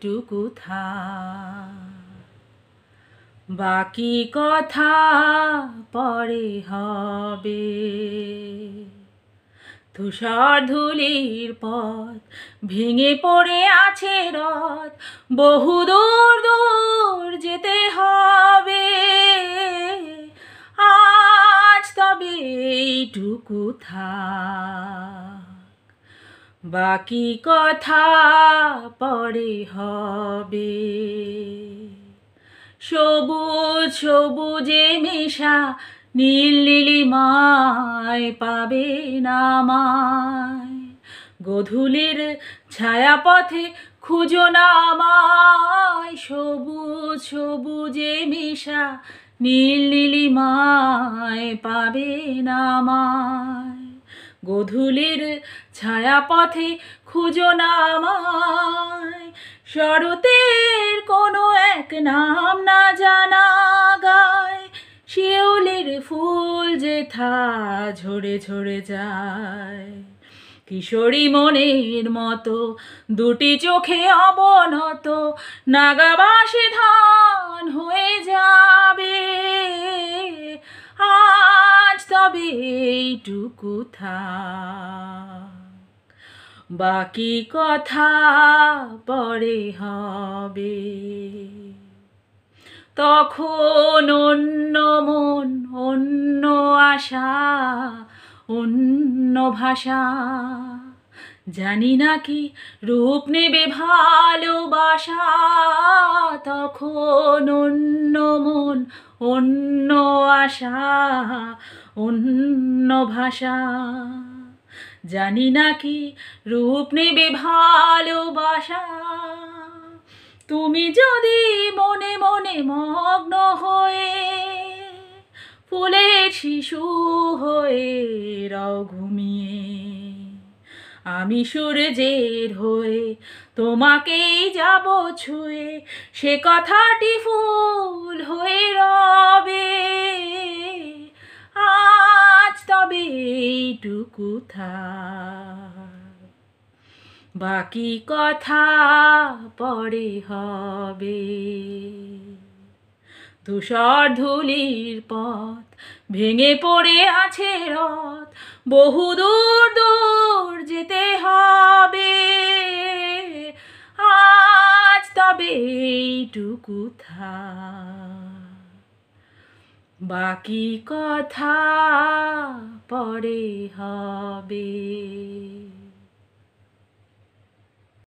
এইটুকু থা বাকি কথা পরে হবে তুষার ধুলির পথ ভেঙে পড়ে আছে রথ বহু দূর দূর যেতে হবে আজ তবে এইটুকু থা বাকি কথা পরে হবে সবুজ সবুজে মেশা নীল মায় পাবে মায় গধুলের ছায়া পথে খুঁজো নামায় সবুজ সবুজে মেশা নীল মায় পাবে মায় গোধূলির ছায়া পথে খুঁজো না শরতের কোনো এক নাম না জানা গায় শিউলির ফুল যে থা ঝরে ঝরে যায় কিশোরী মনের মতো দুটি চোখে অবনত নাগাবাসে ধান হয়ে যায় তবে এইটুকু থাক বাকি কথা পরে হবে তখন অন্য মন অন্য আশা অন্য ভাষা জানি না কি রূপ নেবে ভালোবাসা তখন অন্য মন অন্য আশা অন্য ভাষা জানি না কি রূপ নেবে ভালোবাসা তুমি যদি মনে মনে মগ্ন হয়ে ফুলের শিশু হয়ে রাও ঘুমিয়ে আমি সূর্যের হয়ে তোমাকেই যাব ছুঁয়ে সে কথাটি ফুল হয়ে এইটুকু থা বাকি কথা পরে হবে ধূসর ধুলির পথ ভেঙে পড়ে আছে রথ বহু দূর দূর যেতে হবে আজ তবে এইটুকু থা বাকি কথা পরে হবে